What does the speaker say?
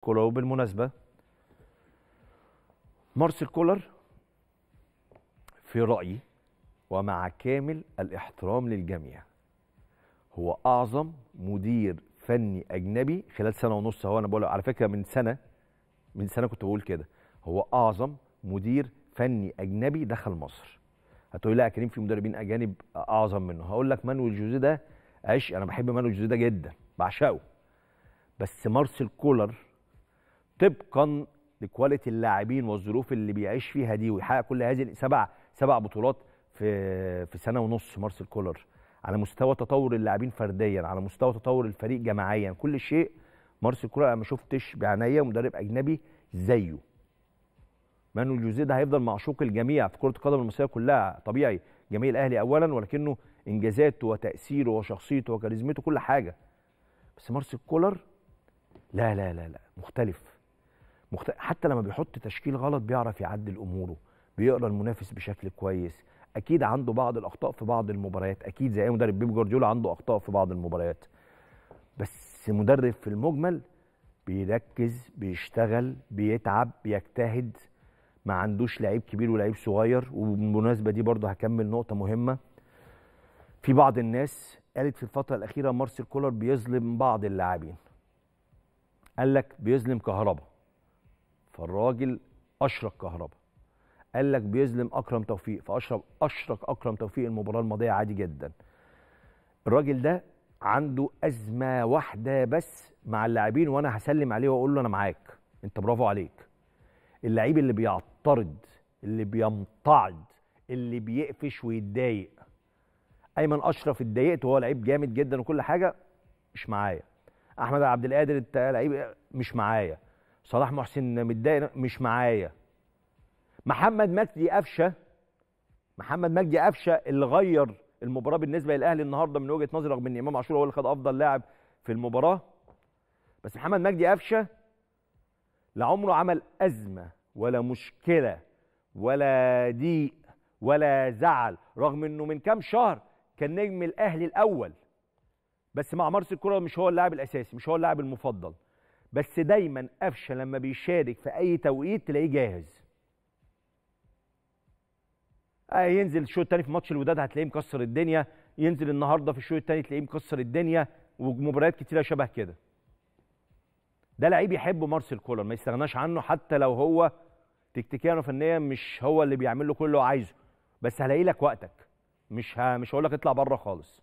كولر وبالمناسبه مارسيل كولر في رايي ومع كامل الاحترام للجميع هو اعظم مدير فني اجنبي خلال سنه ونص هو انا بقول على فكره من سنه من سنه كنت بقول كده هو اعظم مدير فني اجنبي دخل مصر هتقول لي يا كريم في مدربين اجانب اعظم منه هقول لك مانويل جوزيه ده عش انا بحب مانويل جوزيه ده جدا بعشقه بس مارسيل كولر طبقا لكواليتي اللاعبين والظروف اللي بيعيش فيها دي ويحقق كل هذه سبع سبع بطولات في في سنه ونص مارسيل كولر على مستوى تطور اللاعبين فرديا على مستوى تطور الفريق جماعيا كل شيء مارسيل كولر انا ما شفتش بعناية مدرب اجنبي زيه مانويل جوزيه ده هيفضل معشوق الجميع في كره القدم المصريه كلها طبيعي جميل الاهلي اولا ولكنه انجازاته وتاثيره وشخصيته وكاريزمته كل حاجه بس مارسيل كولر لا لا لا لا مختلف مخت... حتى لما بيحط تشكيل غلط بيعرف يعدل اموره بيقرا المنافس بشكل كويس اكيد عنده بعض الاخطاء في بعض المباريات اكيد زي اي مدرب بيب جوارديولا عنده اخطاء في بعض المباريات بس مدرب في المجمل بيركز بيشتغل بيتعب بيجتهد ما عندوش لعيب كبير ولعيب صغير وبالمناسبه دي برضه هكمل نقطه مهمه في بعض الناس قالت في الفتره الاخيره مارسيل كولر بيظلم بعض اللاعبين قال لك بيظلم كهربا فالراجل اشرك كهربا قال لك بيظلم اكرم توفيق فاشرب اشرك اكرم توفيق المباراه الماضيه عادي جدا الراجل ده عنده ازمه واحده بس مع اللاعبين وانا هسلم عليه واقول له انا معاك انت برافو عليك اللعيب اللي بيعترض اللي بيمتعض اللي بيقفش ويتضايق ايمن اشرف اتضايقت وهو لعيب جامد جدا وكل حاجه مش معايا احمد عبد القادر انت لعيب مش معايا صلاح محسن متضايق مش معايا محمد مجدي قفشه محمد مجدي قفشه اللي غير المباراه بالنسبه للاهلي النهارده من وجهه نظري رغم ان امام عاشور هو اللي خد افضل لاعب في المباراه بس محمد مجدي قفشه لا عمره عمل ازمه ولا مشكله ولا ضيق ولا زعل رغم انه من كام شهر كان نجم الاهلي الاول بس مع مارس الكره مش هو اللاعب الاساسي مش هو اللاعب المفضل بس دايما قفشه لما بيشارك في اي توقيت تلاقيه جاهز آه، ينزل الشوط الثاني في ماتش الوداد هتلاقيه مكسر الدنيا ينزل النهارده في الشوط الثاني تلاقيه مكسر الدنيا ومباريات كتيره شبه كده ده لعيب يحب مارسيل كولر ما يستغناش عنه حتى لو هو تكتيكيا وفنيا مش هو اللي بيعمل له كل اللي هو عايزه بس هلاقي لك وقتك مش مش هقول لك اطلع بره خالص